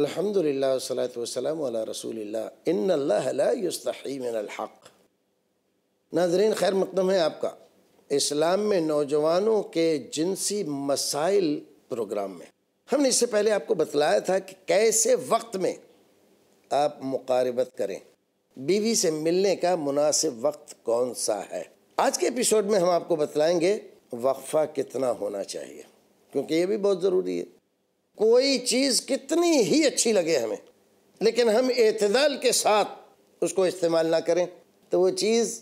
अल्हम्दुलिल्लाह सलात वसलम रसूलिल्लाह इन अल्लाहक़ नाजरीन खैर मकदम है आपका इस्लाम में नौजवानों के जिनसी मसाइल प्रोग्राम में हमने इससे पहले आपको बतलाया था कि कैसे वक्त में आप मुकारबत करें बीवी से मिलने का मुनासिब वक्त कौन सा है आज के एपिसोड में हम आपको बतलाएँगे वक्फ़ा कितना होना चाहिए क्योंकि ये भी बहुत ज़रूरी है कोई चीज़ कितनी ही अच्छी लगे हमें लेकिन हम एतदाल के साथ उसको इस्तेमाल ना करें तो वो चीज़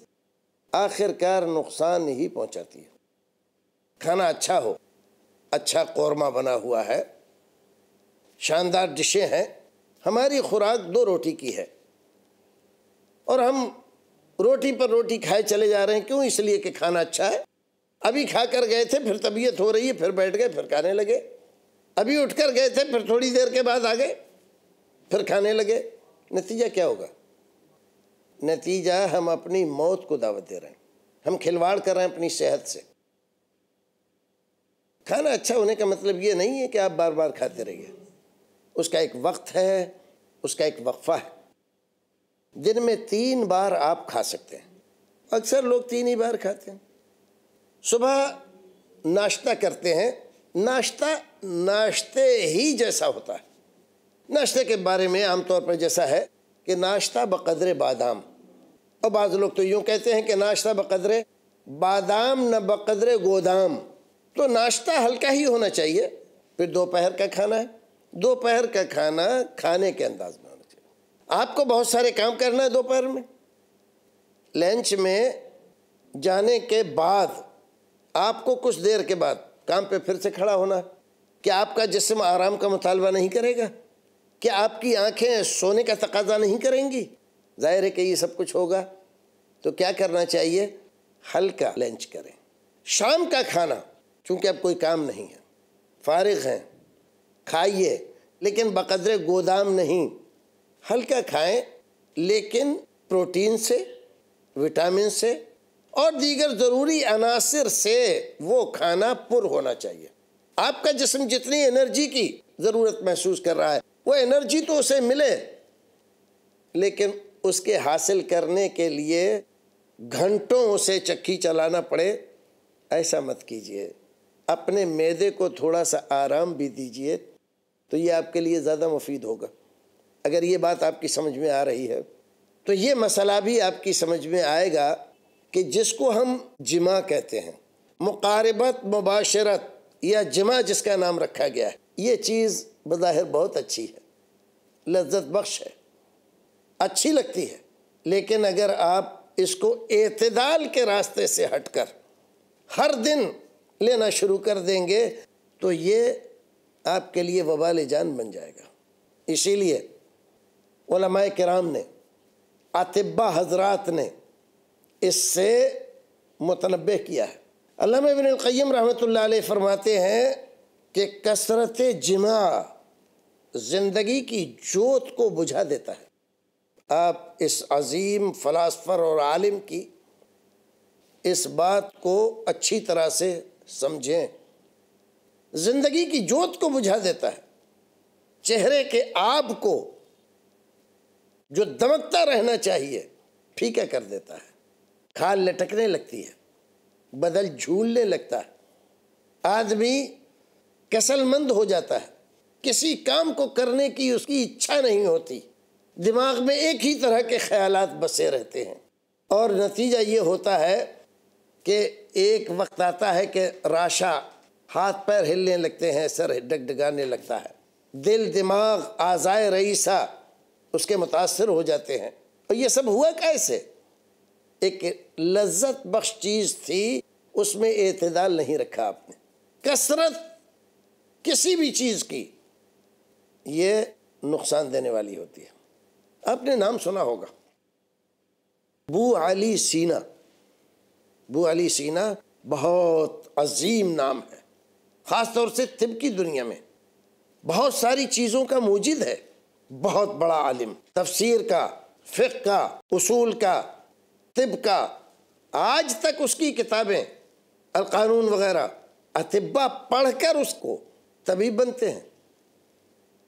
आखिरकार नुकसान ही पहुंचाती है खाना अच्छा हो अच्छा कौरमा बना हुआ है शानदार डिशें हैं हमारी खुराक दो रोटी की है और हम रोटी पर रोटी खाए चले जा रहे हैं क्यों इसलिए कि खाना अच्छा है अभी खा कर गए थे फिर तबीयत हो रही है फिर बैठ गए फिर खाने लगे अभी उठकर गए थे फिर थोड़ी देर के बाद आ गए फिर खाने लगे नतीजा क्या होगा नतीजा हम अपनी मौत को दावत दे रहे हैं हम खिलवाड़ कर रहे हैं अपनी सेहत से खाना अच्छा होने का मतलब ये नहीं है कि आप बार बार खाते रहिए उसका एक वक्त है उसका एक वक्फा है दिन में तीन बार आप खा सकते हैं अक्सर लोग तीन ही बार खाते हैं सुबह नाश्ता करते हैं नाश्ता नाश्ते ही जैसा होता है नाश्ते के बारे में आमतौर पर जैसा है कि नाश्ता बकदरे बादाम और बाज़ लोग तो यूँ कहते हैं कि नाश्ता बकदरे बादाम न बकदरे गोदाम तो नाश्ता हल्का ही होना चाहिए फिर दोपहर का खाना है दोपहर का खाना खाने के अंदाज में होना चाहिए आपको बहुत सारे काम करना है दोपहर में लंच में जाने के बाद आपको कुछ देर के बाद काम पे फिर से खड़ा होना क्या आपका जिसम आराम का मुतालबा नहीं करेगा क्या आपकी आँखें सोने का तकाजा नहीं करेंगी ज़ाहिर है कि ये सब कुछ होगा तो क्या करना चाहिए हल्का लंच करें शाम का खाना चूँकि अब कोई काम नहीं है फारग हैं खाइए लेकिन बकदर गोदाम नहीं हल्का खाएं लेकिन प्रोटीन से विटामिन से और दीगर ज़रूरी अनासर से वो खाना पुर होना चाहिए आपका जिसम जितनी एनर्जी की ज़रूरत महसूस कर रहा है वो एनर्जी तो उसे मिले लेकिन उसके हासिल करने के लिए घंटों उसे चक्की चलाना पड़े ऐसा मत कीजिए अपने मैदे को थोड़ा सा आराम भी दीजिए तो ये आपके लिए ज़्यादा मुफीद होगा अगर ये बात आपकी समझ में आ रही है तो ये मसला भी आपकी समझ में आएगा कि जिसको हम जिमा कहते हैं मुकारबत मुबाशरत या जिमा जिसका नाम रखा गया है ये चीज़ बज़ाहिर बहुत अच्छी है लज्जत बख्श है अच्छी लगती है लेकिन अगर आप इसको एतदाल के रास्ते से हटकर हर दिन लेना शुरू कर देंगे तो ये आपके लिए वबाल जान बन जाएगा इसीलिए कराम ने अतबा हजरात ने इससे मुतनबे किया है अलाम बिन क़य्यम रहमत फरमाते हैं कि कसरत जिमा ज़िंदगी की जोत को बुझा देता है आप इस अजीम फ़लासफ़र और आलिम की इस बात को अच्छी तरह से समझें ज़िंदगी की जोत को बुझा देता है चेहरे के आब को जो दमकता रहना चाहिए फीका कर देता है खाल लटकने लगती है बदल झूलने लगता है आदमी कसलमंद हो जाता है किसी काम को करने की उसकी इच्छा नहीं होती दिमाग में एक ही तरह के ख्याल बसे रहते हैं और नतीजा ये होता है कि एक वक्त आता है कि राशा हाथ पैर हिलने लगते हैं सर डगडगाने लगता है दिल दिमाग आज़ाए रईसा उसके मुतासर हो जाते हैं और ये सब हुआ कैसे एक लज्जत बख्श चीज़ थी उसमें एतदाल नहीं रखा आपने कसरत किसी भी चीज़ की ये नुकसान देने वाली होती है आपने नाम सुना होगा बू अली सीना बू अली सीना बहुत अजीम नाम है ख़ास तौर से तिब की दुनिया में बहुत सारी चीज़ों का मौजिद है बहुत बड़ा आलिम तफसीर का फ़िक का उसूल का तिब का आज तक उसकी किताबें अलकानून वगैरह अतिब्बा पढ़कर उसको तभी बनते हैं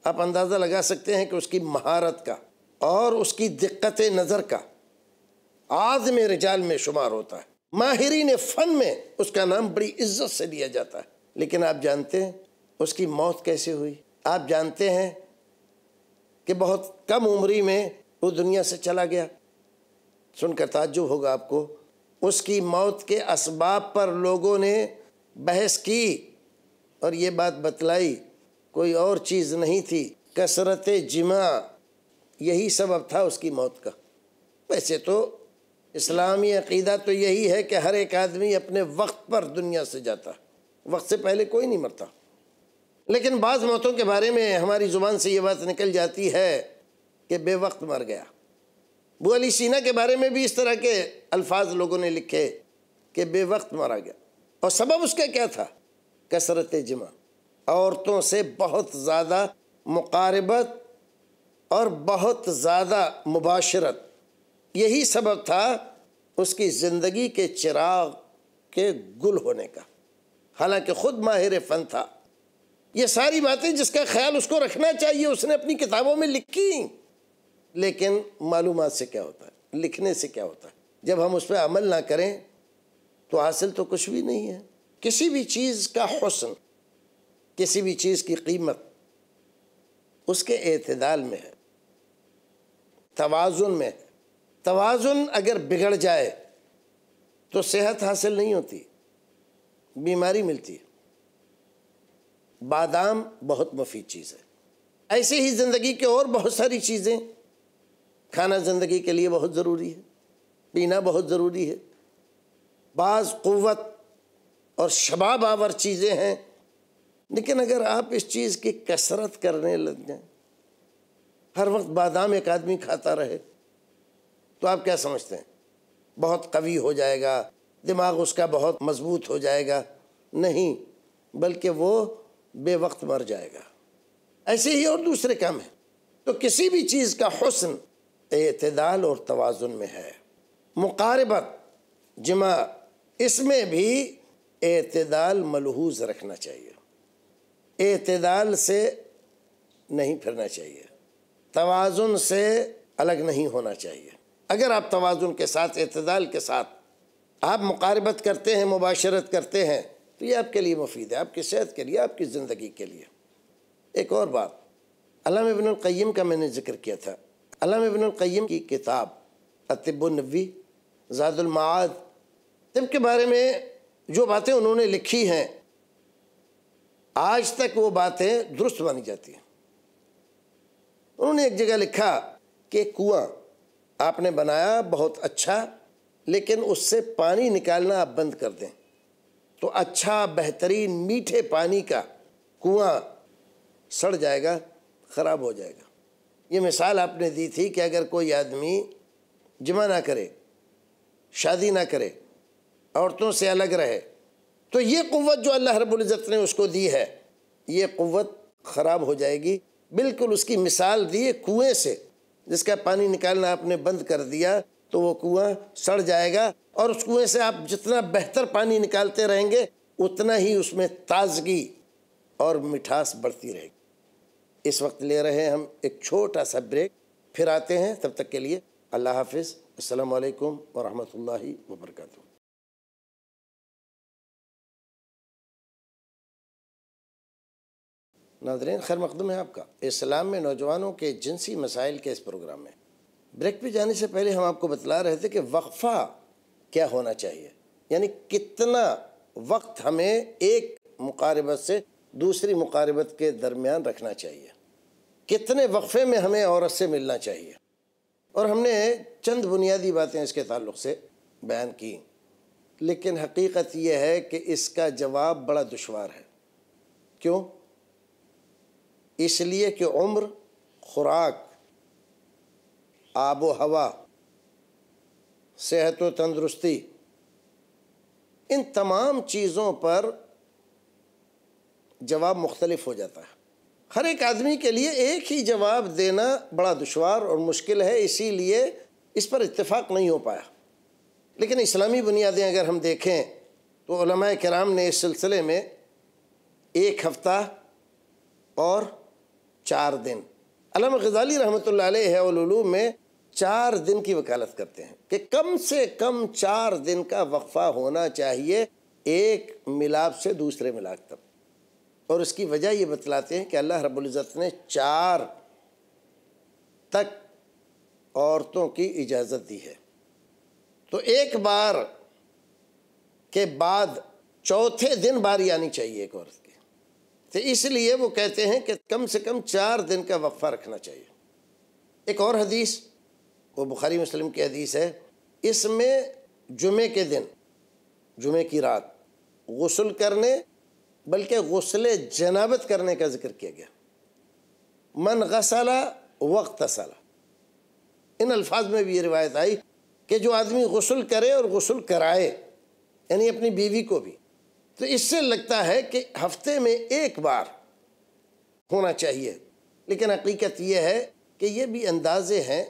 आप अंदाज़ा लगा सकते हैं कि उसकी महारत का और उसकी दिक्कत नज़र का आज में रिजाल में शुमार होता है माहरीन फ़न में उसका नाम बड़ी इज्जत से लिया जाता है लेकिन आप जानते हैं उसकी मौत कैसे हुई आप जानते हैं कि बहुत कम उम्री में वो दुनिया से चला गया सुनकर ताज्जुब होगा आपको उसकी मौत के इसबाब पर लोगों ने बहस की और ये बात बतलाई कोई और चीज़ नहीं थी कसरत जिमा यही सबब था उसकी मौत का वैसे तो इस्लामी अकीदा तो यही है कि हर एक आदमी अपने वक्त पर दुनिया से जाता वक्त से पहले कोई नहीं मरता लेकिन बाज़ मौतों के बारे में हमारी ज़ुबान से ये बात निकल जाती है कि बेवक्त मर गया वो अली सीना के बारे में भी इस तरह के अल्फाज लोगों ने लिखे कि बेवक्त मारा गया और सबब उसका क्या था कसरत जमा औरतों से बहुत ज़्यादा मुकारबत और बहुत ज़्यादा मुबाशरत यही सबब था उसकी ज़िंदगी के चिराग के गुल होने का हालांकि ख़ुद माहिर फ़न था ये सारी बातें जिसका ख्याल उसको रखना चाहिए उसने अपनी किताबों में लिखी लेकिन मालूम से क्या होता है लिखने से क्या होता है जब हम उस पर अमल ना करें तो हासिल तो कुछ भी नहीं है किसी भी चीज़ का हसन किसी भी चीज़ की कीमत उसके अतदाल में है तोज़ुन में है तोज़ुन अगर बिगड़ जाए तो सेहत हासिल नहीं होती बीमारी मिलती है बादाम बहुत मुफीद चीज़ है ऐसे ही ज़िंदगी के और बहुत सारी चीज़ें खाना ज़िंदगी के लिए बहुत ज़रूरी है पीना बहुत ज़रूरी है बाज़ क़वत और शबाब आवर चीज़ें हैं लेकिन अगर आप इस चीज़ की कसरत करने लग जाएं हर वक्त बादाम एक आदमी खाता रहे तो आप क्या समझते हैं बहुत कवी हो जाएगा दिमाग उसका बहुत मजबूत हो जाएगा नहीं बल्कि वो बेवक्त मर जाएगा ऐसे ही और दूसरे काम हैं तो किसी भी चीज़ का हसन अतदाल और तोज़ुन में है मुकारबत जमा इसमें भी अतदाल मलहूज रखना चाहिए अतदाल से नहीं फिरना चाहिए तोज़ुन से अलग नहीं होना चाहिए अगर आप तोज़ुन के साथ अतदाल के साथ आप मुकारबत करते हैं मुबाशरत करते हैं तो ये आपके लिए मुफीद है आपकी सेहत के लिए आपकी ज़िंदगी के लिए एक और बात अलाम इबन का मैंने ज़िक्र किया था अलाम इबनकम की किताब अतिबुलनबी ज़ादुलमाद तिब के बारे में जो बातें उन्होंने लिखी हैं आज तक वो बातें दुरुस्त मानी जाती हैं उन्होंने एक जगह लिखा कि कुआं आपने बनाया बहुत अच्छा लेकिन उससे पानी निकालना आप बंद कर दें तो अच्छा बेहतरीन मीठे पानी का कुआं सड़ जाएगा ख़राब हो जाएगा ये मिसाल आपने दी थी कि अगर कोई आदमी जमा ना करे शादी ना करे औरतों से अलग रहे तो ये क़वत जो अल्लाह रबुल्ज़त ने उसको दी है ये क़वत ख़राब हो जाएगी बिल्कुल उसकी मिसाल दी कुएँ से जिसका पानी निकालना आपने बंद कर दिया तो वो कुआँ सड़ जाएगा और उस कुएँ से आप जितना बेहतर पानी निकालते रहेंगे उतना ही उसमें ताजगी और मिठास बढ़ती रहेगी इस वक्त ले रहे हैं हम एक छोटा सा ब्रेक फिर आते हैं तब तक के लिए अल्लाह हाफिज़ अल्लाम वरहमल वर्का नाजरीन खैर मकदम है आपका इस्लाम में नौजवानों के जिनसी मसाइल के इस प्रोग्राम में ब्रेक पे जाने से पहले हम आपको बतला रहे थे कि वक्फ़ा क्या होना चाहिए यानी कितना वक्त हमें एक मुकारबत से दूसरी मुकारबत के दरमियान रखना चाहिए कितने वक्फे में हमें औरत से मिलना चाहिए और हमने चंद बुनियादी बातें इसके ताल्लुक से बयान की लेकिन हकीकत यह है कि इसका जवाब बड़ा दुशवार है क्यों इसलिए कि उम्र खुराक आबो हवा सेहत व तंदरुस्ती इन तमाम चीज़ों पर जवाब मुख्तलिफ हो जाता है हर एक आदमी के लिए एक ही जवाब देना बड़ा दुशवार और मुश्किल है इसीलिए इस पर इतफ़ाक़ नहीं हो पाया लेकिन इस्लामी बुनियादें अगर हम देखें तो कराम ने इस सिलसिले में एक हफ्ता और चार दिन अलम गजाली रहमत है में चार दिन की वकालत करते हैं कि कम से कम चार दिन का वक्फा होना चाहिए एक मिलाप से दूसरे मिलाप तक और उसकी वजह ये बतलाते हैं कि अल्लाह रबुल्ज़त ने चार तक औरतों की इजाज़त दी है तो एक बार के बाद चौथे दिन बारी आनी चाहिए एक औरत की तो इसलिए वो कहते हैं कि कम से कम चार दिन का वफ़ा रखना चाहिए एक और हदीस वो बुखारी मुस्लिम की हदीस है इसमें जुमे के दिन जुमे की रात गसल करने बल्कि गसल जनाबत करने का जिक्र किया गया मन गसला वक्त असला इन अल्फाज में भी ये रिवायत आई कि जो आदमी गसल करे और गसल कराए यानी अपनी बीवी को भी तो इससे लगता है कि हफ्ते में एक बार होना चाहिए लेकिन हकीकत यह है कि ये भी अंदाजे हैं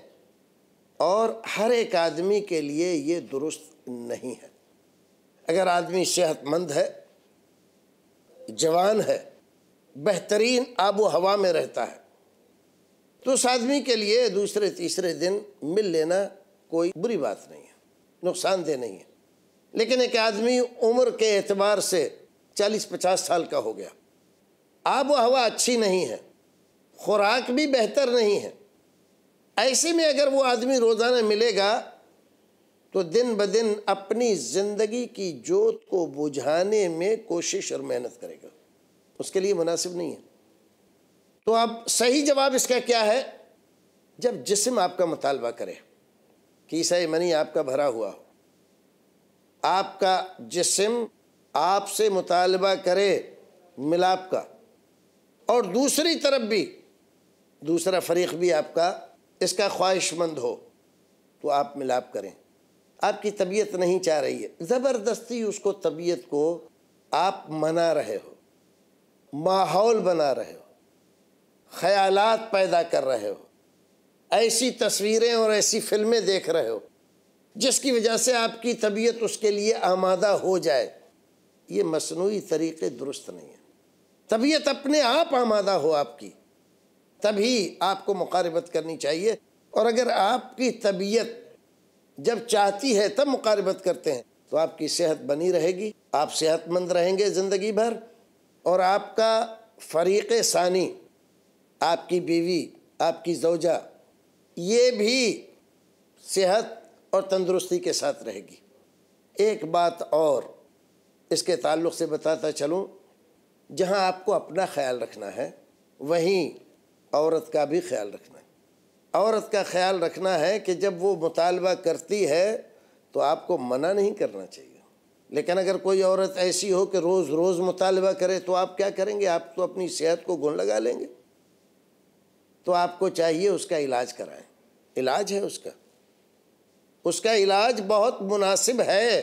और हर एक आदमी के लिए ये दुरुस्त नहीं है अगर आदमी सेहतमंद है जवान है बेहतरीन आबो हवा में रहता है तो उस आदमी के लिए दूसरे तीसरे दिन मिल लेना कोई बुरी बात नहीं है नुकसानदेह नहीं है लेकिन एक आदमी उम्र के एतबार से 40-50 साल का हो गया आब हवा अच्छी नहीं है खुराक भी बेहतर नहीं है ऐसे में अगर वो आदमी रोज़ाना मिलेगा तो दिन ब दिन अपनी ज़िंदगी की जोत को बुझाने में कोशिश और मेहनत करेगा उसके लिए मुनासिब नहीं है तो अब सही जवाब इसका क्या है जब जिसम आपका मुतालबा करे कि सही मनी आपका भरा हुआ हो आपका जिसम आपसे मुतालबा करे मिलाप का और दूसरी तरफ भी दूसरा फरीक भी आपका इसका ख्वाहिशमंद हो तो आप मिलाप करें आपकी तबीयत नहीं चाह रही है ज़बरदस्ती उसको तबीयत को आप मना रहे हो माहौल बना रहे हो ख्यालात पैदा कर रहे हो ऐसी तस्वीरें और ऐसी फिल्में देख रहे हो जिसकी वजह से आपकी तबीयत उसके लिए आमादा हो जाए ये मसनू तरीक़े दुरुस्त नहीं है तबीयत अपने आप आमादा हो आपकी तभी आपको मुखारबत करनी चाहिए और अगर आपकी तबीयत जब चाहती है तब मुकारबत करते हैं तो आपकी सेहत बनी रहेगी आप सेहतमंद रहेंगे ज़िंदगी भर और आपका फरीक़ सानी आपकी बीवी आपकी जोजा ये भी सेहत और तंदुरुस्ती के साथ रहेगी एक बात और इसके ताल्लुक़ से बताता चलूँ जहाँ आपको अपना ख्याल रखना है वहीं औरत का भी ख्याल रखना है औरत का ख्याल रखना है कि जब वो मुतालबा करती है तो आपको मना नहीं करना चाहिए लेकिन अगर कोई औरत ऐसी हो कि रोज़ रोज़ मुतालबा करे तो आप क्या करेंगे आप तो अपनी सेहत को गुण लगा लेंगे तो आपको चाहिए उसका इलाज कराएं इलाज है उसका उसका इलाज बहुत मुनासिब है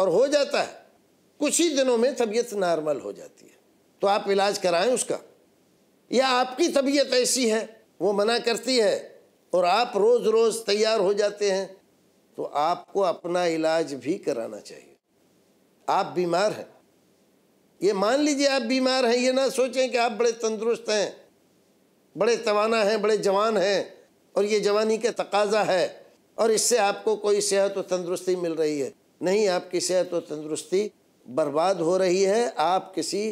और हो जाता है कुछ ही दिनों में तबीयत नॉर्मल हो जाती है तो आप इलाज कराएं उसका या आपकी तबीयत ऐसी है वो मना करती है और आप रोज़ रोज़ तैयार हो जाते हैं तो आपको अपना इलाज भी कराना चाहिए आप बीमार हैं ये मान लीजिए आप बीमार हैं ये ना सोचें कि आप बड़े तंदुरुस्त हैं बड़े तवाना हैं बड़े जवान हैं और ये जवानी का तकाजा है और इससे आपको कोई सेहत और तंदुरुस्ती मिल रही है नहीं आपकी सेहत और तंदुरुस्ती बर्बाद हो रही है आप किसी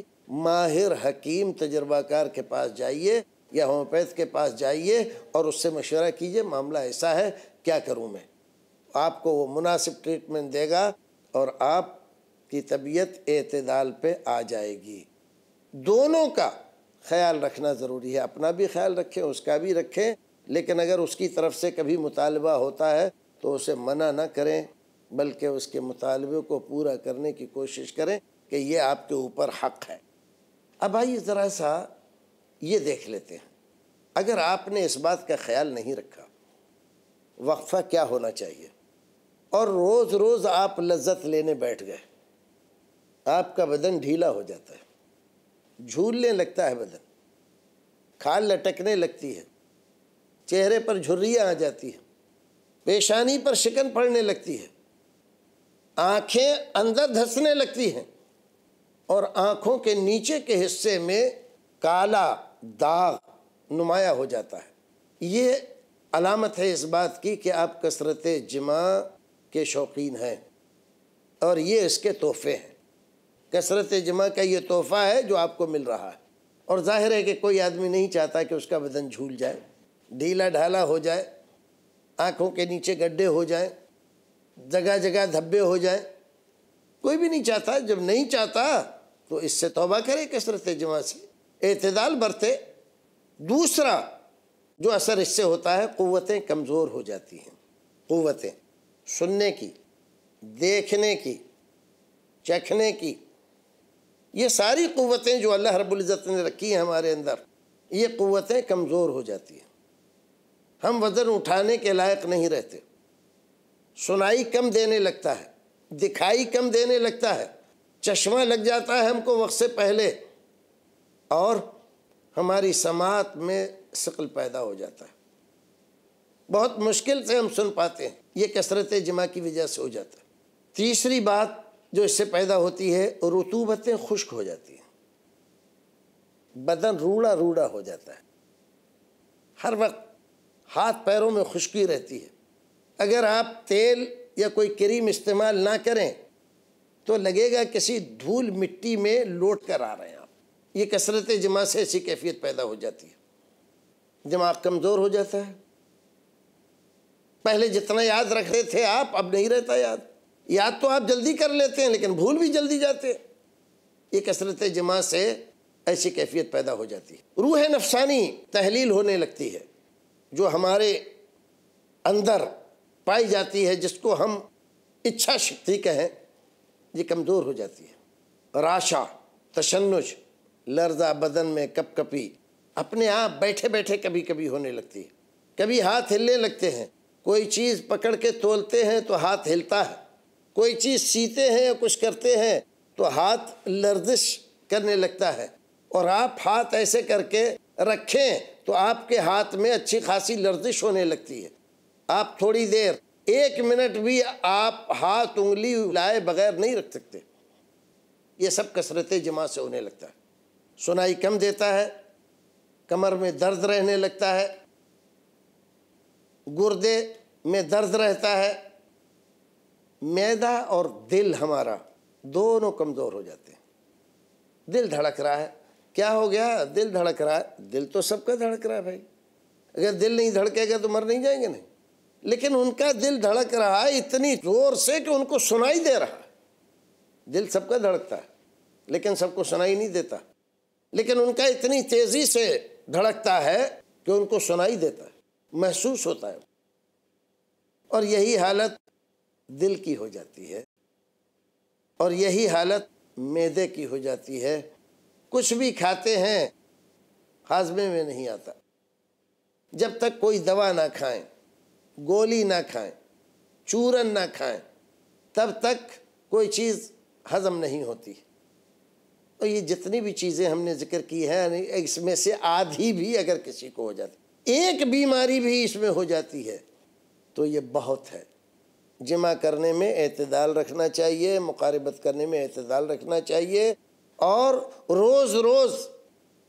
माहिर हकीम तजर्बाकार के पास जाइए या होम्योपैथ के पास जाइए और उससे मशवरा कीजिए मामला ऐसा है क्या करूँ मैं आपको वो मुनासिब ट्रीटमेंट देगा और आपकी तबीयत अतदाल पे आ जाएगी दोनों का ख्याल रखना ज़रूरी है अपना भी ख्याल रखें उसका भी रखें लेकिन अगर उसकी तरफ से कभी मुतालबा होता है तो उसे मना ना करें बल्कि उसके मुतालबे को पूरा करने की कोशिश करें कि ये आपके ऊपर हक है अब आइए ज़रा सा ये देख लेते हैं अगर आपने इस बात का ख्याल नहीं रखा वक्फ़ा क्या होना चाहिए और रोज़ रोज़ आप लज्जत लेने बैठ गए आपका बदन ढीला हो जाता है झूलने लगता है बदन खाल लटकने लगती है चेहरे पर झुर्रियाँ आ जाती हैं पेशानी पर शिकन पड़ने लगती है आँखें अंदर धंसने लगती हैं और आँखों के नीचे के हिस्से में काला दाग नुमाया हो जाता है ये अलामत है इस बात की कि आप कसरत जमा के शौकीन हैं और ये इसके तोहफे हैं कसरत जमा का ये तोहफ़ा है जो आपको मिल रहा है और जाहिर है कि कोई आदमी नहीं चाहता कि उसका बदन झूल जाए ढीला ढाला हो जाए आँखों के नीचे गड्ढे हो जाए जगह जगह धब्बे हो जाए कोई भी नहीं चाहता जब नहीं चाहता तो इससे तोबा करे कसरत जमा से अतदाल बरते दूसरा जो असर इससे होता है क़वतें कमज़ोर हो जाती हैं क़वतें सुनने की देखने की चखने की ये सारी क़वतें जो अल्लाह रबुल्ज़त ने रखी हैं हमारे अंदर ये क़वतें कमज़ोर हो जाती हैं हम वज़न उठाने के लायक नहीं रहते सुनाई कम देने लगता है दिखाई कम देने लगता है चश्मा लग जाता है हमको वक्त से पहले और हमारी समात में शक्ल पैदा हो जाता है बहुत मुश्किल से हम सुन पाते हैं ये कसरत जमा की वजह से हो जाता है तीसरी बात जो इससे पैदा होती है रतूबतें खुश्क हो जाती हैं बदन रूड़ा रूड़ा हो जाता है हर वक्त हाथ पैरों में खुश्की रहती है अगर आप तेल या कोई क्रीम इस्तेमाल ना करें तो लगेगा किसी धूल मिट्टी में लौट कर आ रहे हैं ये कसरत जमा से ऐसी कैफियत पैदा हो जाती है दिमाग कमज़ोर हो जाता है पहले जितना याद रखते थे आप अब नहीं रहता याद याद तो आप जल्दी कर लेते हैं लेकिन भूल भी जल्दी जाते हैं ये कसरत जमा से ऐसी कैफियत पैदा हो जाती है रूह नफसानी तहलील होने लगती है जो हमारे अंदर पाई जाती है जिसको हम इच्छा शक्ति कहें ये कमज़ोर हो जाती है राशा तशनुज लर्जा बदन में कप कपी अपने आप बैठे बैठे कभी कभी होने लगती है कभी हाथ हिलने लगते हैं कोई चीज़ पकड़ के तोलते हैं तो हाथ हिलता है कोई चीज़ सीते हैं या कुछ करते हैं तो हाथ लर्जिश करने लगता है और आप हाथ ऐसे करके रखें तो आपके हाथ में अच्छी खासी लर्जिश होने लगती है आप थोड़ी देर एक मिनट भी आप हाथ उंगली लाए बगैर नहीं रख सकते ये सब कसरत जमा से होने लगता है सुनाई कम देता है कमर में दर्द रहने लगता है गुर्दे में दर्द रहता है मैदा और दिल हमारा दोनों कमज़ोर हो जाते हैं दिल धड़क रहा है क्या हो गया दिल धड़क रहा है दिल तो सबका धड़क रहा है भाई अगर दिल नहीं धड़केगा तो मर नहीं जाएंगे नहीं लेकिन उनका दिल धड़क रहा है इतनी जोर से कि उनको सुनाई दे रहा है दिल सबका धड़कता है लेकिन सबको सुनाई नहीं देता लेकिन उनका इतनी तेजी से धड़कता है कि उनको सुनाई देता है महसूस होता है और यही हालत दिल की हो जाती है और यही हालत मैदे की हो जाती है कुछ भी खाते हैं हाजमे में नहीं आता जब तक कोई दवा ना खाएं गोली ना खाएं चूरन ना खाएं तब तक कोई चीज़ हजम नहीं होती और तो ये जितनी भी चीज़ें हमने जिक्र की हैं इसमें से आधी भी अगर किसी को हो जाती एक बीमारी भी इसमें हो जाती है तो ये बहुत है जमा करने में अतदाल रखना चाहिए मुखारबत करने में अतदाल रखना चाहिए और रोज़ रोज़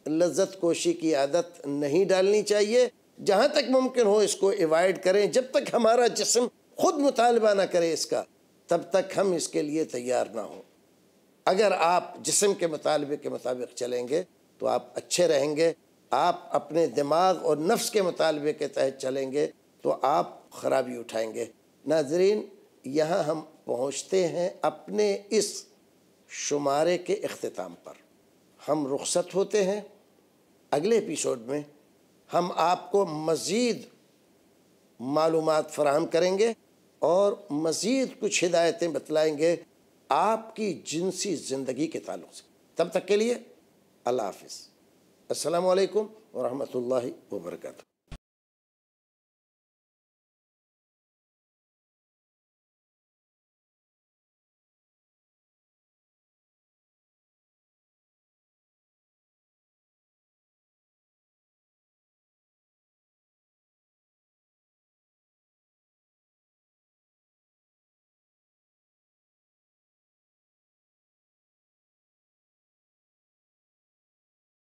लज्जत कोशी की आदत नहीं डालनी चाहिए जहाँ तक मुमकिन हो इसको एवॉड करें जब तक हमारा जिसम खुद मुतालबा ना करे इसका तब तक हम इसके लिए तैयार ना हों अगर आप जिसम के मुतालबे के मुताबिक चलेंगे तो आप अच्छे रहेंगे आप अपने दिमाग और नफ्स के मुतालबे के तहत चलेंगे तो आप खराबी उठाएंगे नाजरीन यहाँ हम पहुँचते हैं अपने इस शुमारे के अख्ताम पर हम रुखसत होते हैं अगले एपिसोड में हम आपको मज़ीद मालूम फ़राहम करेंगे और मज़ीद कुछ हिदायतें बतलाएँगे आपकी जिनसी ज़िंदगी के ताल्लुक से तब तक के लिए अल्लाह हाफिज़ असलकम वरहमल वर्का